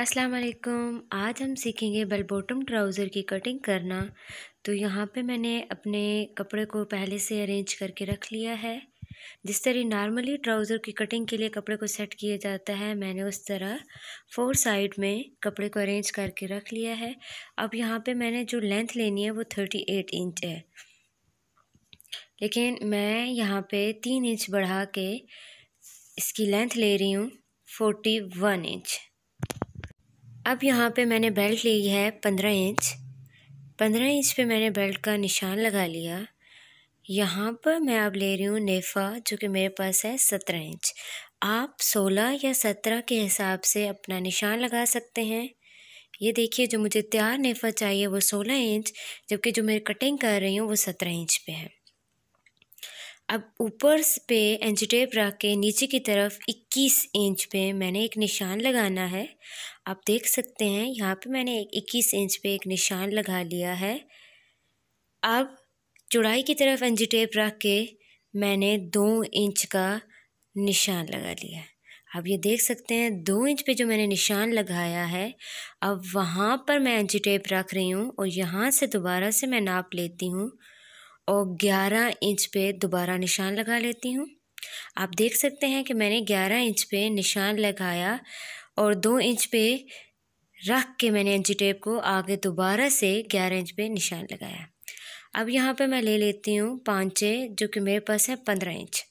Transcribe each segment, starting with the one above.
अस्सलाम वालेकुम आज हम सीखेंगे बेल बॉटम ट्राउज़र की कटिंग करना तो यहाँ पे मैंने अपने कपड़े को पहले से अरेंज करके रख लिया है जिस तरह नॉर्मली ट्राउज़र की कटिंग के लिए कपड़े को सेट किया जाता है मैंने उस तरह फोर साइड में कपड़े को अरेंज करके रख लिया है अब यहाँ पे मैंने जो लेंथ लेनी है वो थर्टी एट इंच है लेकिन मैं यहाँ पर तीन इंच बढ़ा के इसकी लेंथ ले रही हूँ फोर्टी वन इंच अब यहाँ पे मैंने बेल्ट ली है पंद्रह इंच पंद्रह इंच पे मैंने बेल्ट का निशान लगा लिया यहाँ पर मैं अब ले रही हूँ नेफ़ा जो कि मेरे पास है सत्रह इंच आप सोलह या सत्रह के हिसाब से अपना निशान लगा सकते हैं ये देखिए जो मुझे तैयार नेफ़ा चाहिए वो सोलह इंच जबकि जो मेरी कटिंग कर रही हूँ वो सत्रह इंच पे है अब ऊपर पे एंजी टेप रख के नीचे की तरफ 21 इंच पे मैंने एक निशान लगाना है आप देख सकते हैं यहाँ पे मैंने एक 21 इंच पे एक निशान लगा लिया है अब चौड़ाई की तरफ एंजी टेप रख के मैंने दो इंच का निशान लगा लिया है आप ये देख सकते हैं दो इंच पे जो मैंने निशान लगाया है अब वहाँ पर मैं एंजी टेप रख रही हूँ और यहाँ से दोबारा से मैं नाप लेती हूँ और 11 इंच पे दोबारा निशान लगा लेती हूँ आप देख सकते हैं कि मैंने 11 इंच पे निशान लगाया और दो इंच पे रख के मैंने इंची टेप को आगे दोबारा से 11 इंच पे निशान लगाया अब यहाँ पे मैं ले लेती हूँ पाँचे जो कि मेरे पास है पंद्रह इंच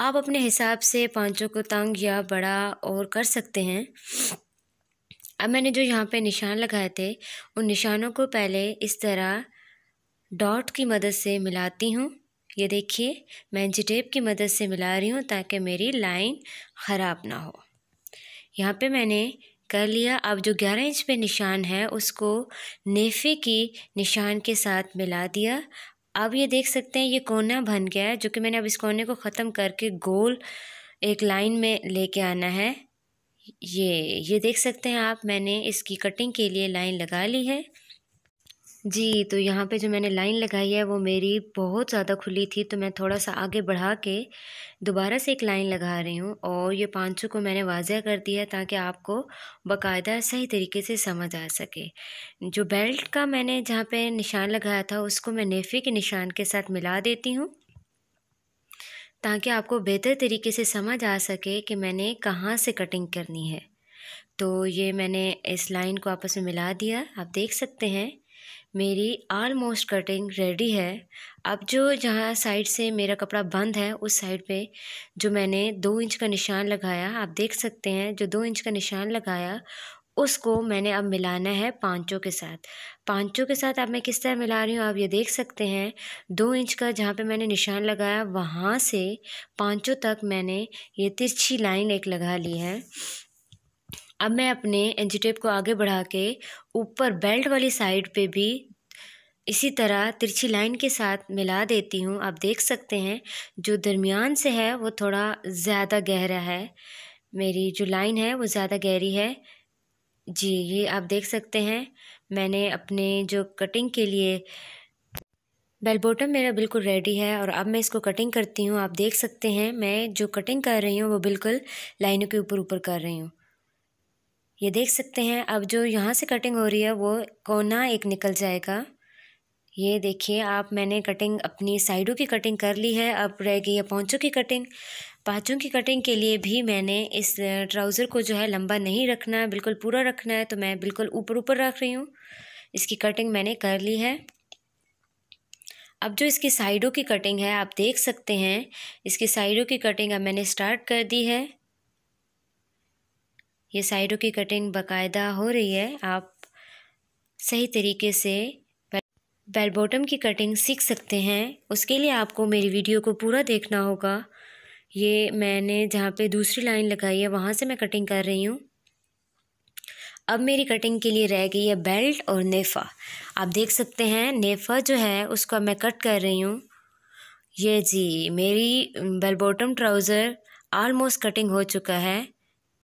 आप अपने हिसाब से पाँचों को तंग या बड़ा और कर सकते हैं अब मैंने जो यहाँ पे निशान लगाए थे उन निशानों को पहले इस तरह डॉट की मदद से मिलाती हूँ ये देखिए मैं इंची टेप की मदद से मिला रही हूँ ताकि मेरी लाइन ख़राब ना हो यहाँ पे मैंने कर लिया अब जो 11 इंच पे निशान है उसको नेफे की निशान के साथ मिला दिया अब ये देख सकते हैं ये कोना बन गया है जो कि मैंने अब इस कोने को ख़त्म करके गोल एक लाइन में लेके आना है ये ये देख सकते हैं आप मैंने इसकी कटिंग के लिए लाइन लगा ली है जी, तो यहाँ पे जो मैंने लाइन लगाई है वो मेरी बहुत ज़्यादा खुली थी तो मैं थोड़ा-सा आगे बढ़ा के दोबारा से एक लाइन लगा रही हूँ और ये पाँचों को मैंने वाज़ेह कर दिया है ताकि आपको बाकायदा सही तरीके से समझ आ सके। जो बेल्ट का मैंने जहाँ पे निशान लगाया था उसको मैं नेफ़े के निशान के साथ मिला देती हूँ ताकि आपको बेहतर तरीके से समझ आ सके कि मैंने कहाँ से कटिंग करनी है। तो ये मैंने इस लाइन को आपस में मिला दिया, आप देख सकते हैं। मेरी आलमोस्ट कटिंग रेडी है अब जो जहाँ साइड से मेरा कपड़ा बंद है उस साइड पे जो मैंने दो इंच का निशान लगाया आप देख सकते हैं जो दो इंच का निशान लगाया उसको मैंने अब मिलाना है पाँचों के साथ पाँचों के साथ अब मैं किस तरह मिला रही हूँ आप ये देख सकते हैं दो इंच का जहाँ पे मैंने निशान लगाया वहाँ से पाँचों तक मैंने ये तिरछी लाइन एक लगा ली है अब मैं अपने एंजी टेप को आगे बढ़ा के ऊपर बेल्ट वाली साइड पे भी इसी तरह तिरछी लाइन के साथ मिला देती हूँ आप देख सकते हैं जो दरमियान से है वो थोड़ा ज़्यादा गहरा है मेरी जो लाइन है वो ज़्यादा गहरी है जी ये आप देख सकते हैं मैंने अपने जो कटिंग के लिए बेल बॉटम मेरा बिल्कुल रेडी है और अब मैं इसको कटिंग करती हूँ आप देख सकते हैं मैं जो कटिंग कर रही हूँ वो बिल्कुल लाइनों के ऊपर ऊपर कर रही हूँ ये देख सकते हैं अब जो यहाँ से कटिंग हो रही है वो कोना एक निकल जाएगा ये देखिए आप मैंने कटिंग अपनी साइडों की कटिंग कर ली है अब रह गई है पौचों की कटिंग पाँचों की कटिंग के लिए भी मैंने इस ट्राउज़र को जो है लंबा नहीं रखना है बिल्कुल पूरा रखना है तो मैं बिल्कुल ऊपर ऊपर रख रही हूँ इसकी कटिंग मैंने कर ली है अब जो इसकी साइडों की कटिंग है आप देख सकते हैं इसकी साइडों की कटिंग अब मैंने स्टार्ट कर दी है ये साइडों की कटिंग बकायदा हो रही है आप सही तरीके से बेल बॉटम की कटिंग सीख सकते हैं उसके लिए आपको मेरी वीडियो को पूरा देखना होगा ये मैंने जहाँ पे दूसरी लाइन लगाई है वहाँ से मैं कटिंग कर रही हूँ अब मेरी कटिंग के लिए रह गई है बेल्ट और नेफ़ा आप देख सकते हैं नेफ़ा जो है उसको मैं कट कर रही हूँ ये जी मेरी bell bottom trouser almost cutting हो चुका है